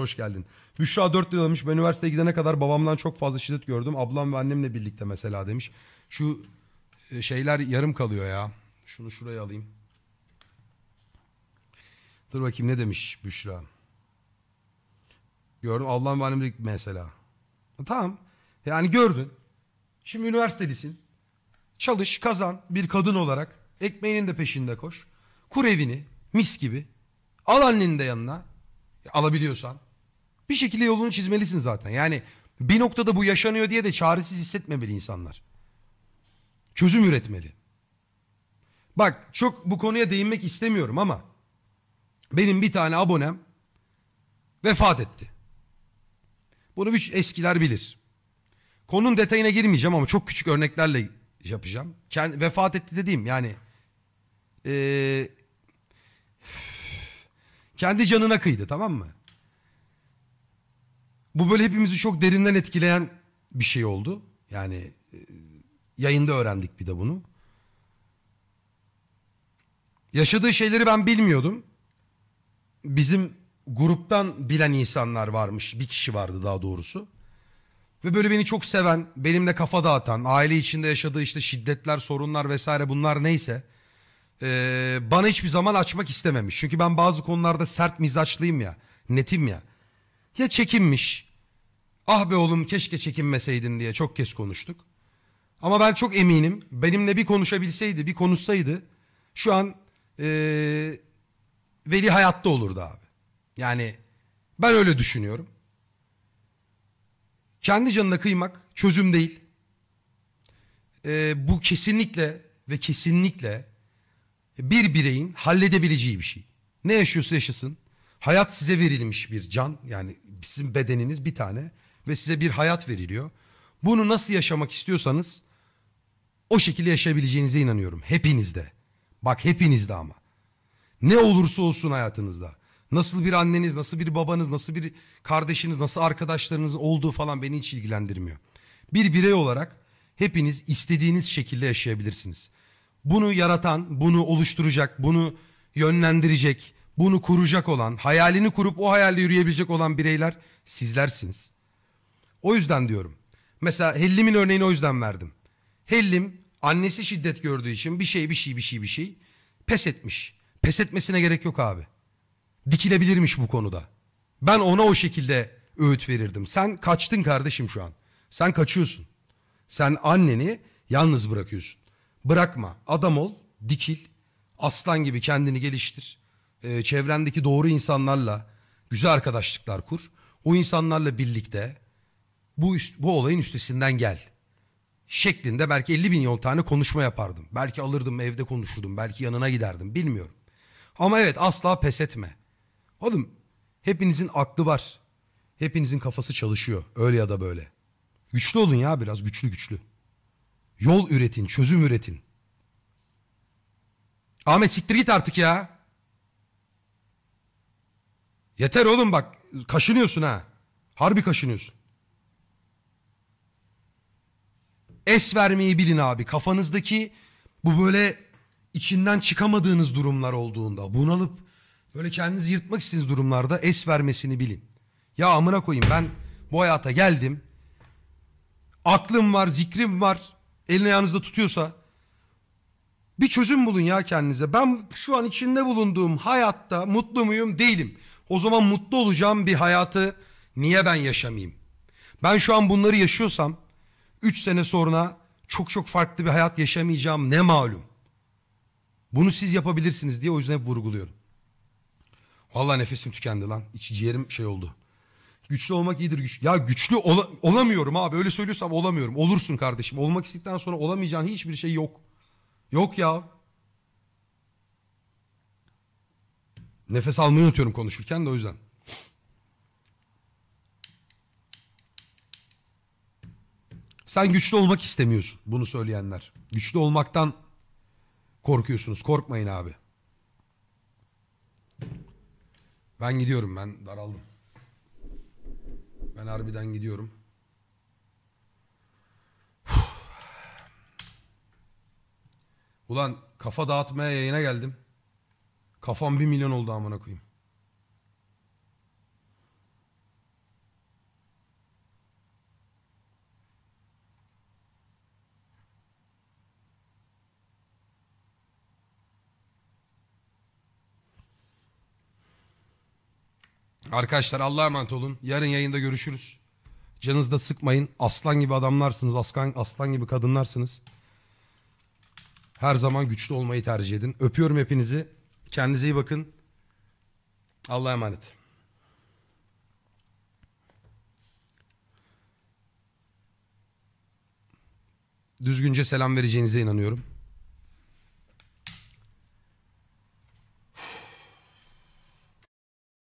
Hoş geldin. Büşra 4 yıl demiş. Ben üniversiteye gidene kadar babamdan çok fazla şiddet gördüm. Ablam ve annemle birlikte mesela demiş. Şu e, şeyler yarım kalıyor ya. Şunu şuraya alayım. Dur bakayım ne demiş Büşra. Gördüm ablam ve annemle mesela. Tamam. Yani gördün. Şimdi üniversitelisin. Çalış, kazan bir kadın olarak. Ekmeğinin de peşinde koş. Kur evini mis gibi. Al annenin de yanına. E, alabiliyorsan bir şekilde yolunu çizmelisin zaten. Yani bir noktada bu yaşanıyor diye de çaresiz hissetmemeli insanlar. Çözüm üretmeli. Bak çok bu konuya değinmek istemiyorum ama benim bir tane abonem vefat etti. Bunu bir eskiler bilir. Konunun detayına girmeyeceğim ama çok küçük örneklerle yapacağım. Kendi, vefat etti dediğim yani ee, kendi canına kıydı tamam mı? Bu böyle hepimizi çok derinden etkileyen bir şey oldu. Yani e, yayında öğrendik bir de bunu. Yaşadığı şeyleri ben bilmiyordum. Bizim gruptan bilen insanlar varmış. Bir kişi vardı daha doğrusu. Ve böyle beni çok seven, benimle kafa dağıtan, aile içinde yaşadığı işte şiddetler, sorunlar vesaire bunlar neyse. E, bana hiçbir zaman açmak istememiş. Çünkü ben bazı konularda sert mizaçlıyım ya, netim ya. Ya çekinmiş. Ah be oğlum keşke çekinmeseydin diye çok kez konuştuk. Ama ben çok eminim benimle bir konuşabilseydi bir konuşsaydı şu an ee, Veli hayatta olurdu abi. Yani ben öyle düşünüyorum. Kendi canına kıymak çözüm değil. Ee, bu kesinlikle ve kesinlikle bir bireyin halledebileceği bir şey. Ne yaşıyorsa yaşasın Hayat size verilmiş bir can. Yani sizin bedeniniz bir tane ve size bir hayat veriliyor. Bunu nasıl yaşamak istiyorsanız o şekilde yaşayabileceğinize inanıyorum. Hepinizde. Bak hepinizde ama. Ne olursa olsun hayatınızda. Nasıl bir anneniz, nasıl bir babanız, nasıl bir kardeşiniz, nasıl arkadaşlarınız olduğu falan beni hiç ilgilendirmiyor. Bir birey olarak hepiniz istediğiniz şekilde yaşayabilirsiniz. Bunu yaratan, bunu oluşturacak, bunu yönlendirecek, bunu kuracak olan, hayalini kurup o hayalle yürüyebilecek olan bireyler sizlersiniz. O yüzden diyorum. Mesela Hellim'in örneğini o yüzden verdim. Hellim annesi şiddet gördüğü için bir şey bir şey bir şey bir şey pes etmiş. Pes etmesine gerek yok abi. Dikilebilirmiş bu konuda. Ben ona o şekilde öğüt verirdim. Sen kaçtın kardeşim şu an. Sen kaçıyorsun. Sen anneni yalnız bırakıyorsun. Bırakma. Adam ol, dikil, aslan gibi kendini geliştir e, çevrendeki doğru insanlarla güzel arkadaşlıklar kur. O insanlarla birlikte bu üst, bu olayın üstesinden gel. Şeklinde belki 50 bin milyon tane konuşma yapardım. Belki alırdım evde konuşurdum. Belki yanına giderdim. Bilmiyorum. Ama evet asla pes etme. Oğlum hepinizin aklı var. Hepinizin kafası çalışıyor. Öyle ya da böyle. Güçlü olun ya biraz güçlü güçlü. Yol üretin, çözüm üretin. Ahmet siktir git artık ya. Yeter oğlum bak kaşınıyorsun ha. Harbi kaşınıyorsun. Es vermeyi bilin abi. Kafanızdaki bu böyle içinden çıkamadığınız durumlar olduğunda bunalıp böyle kendinizi yırtmak istediğiniz durumlarda es vermesini bilin. Ya amına koyayım ben bu hayata geldim. Aklım var, zikrim var. Elini yanınızda tutuyorsa bir çözüm bulun ya kendinize. Ben şu an içinde bulunduğum hayatta mutlu muyum? Değilim. O zaman mutlu olacağım bir hayatı niye ben yaşamayayım? Ben şu an bunları yaşıyorsam 3 sene sonra çok çok farklı bir hayat yaşamayacağım ne malum. Bunu siz yapabilirsiniz diye o yüzden hep vurguluyorum. Vallahi nefesim tükendi lan. İç ciğerim şey oldu. Güçlü olmak iyidir güç. Ya güçlü ola, olamıyorum abi. Öyle söylüyorsam olamıyorum. Olursun kardeşim. Olmak istedikten sonra olamayacağın hiçbir şey yok. Yok ya. Nefes almayı unutuyorum konuşurken de o yüzden. Sen güçlü olmak istemiyorsun bunu söyleyenler. Güçlü olmaktan korkuyorsunuz. Korkmayın abi. Ben gidiyorum ben daraldım. Ben harbiden gidiyorum. Ulan kafa dağıtmaya yayına geldim. Kafam bir milyon oldu amına koyayım. Arkadaşlar Allah'a emanet olun. Yarın yayında görüşürüz. Canınızı da sıkmayın. Aslan gibi adamlarsınız. Aslan, aslan gibi kadınlarsınız. Her zaman güçlü olmayı tercih edin. Öpüyorum hepinizi. Kendinize iyi bakın. Allah'a emanet. Düzgünce selam vereceğinize inanıyorum.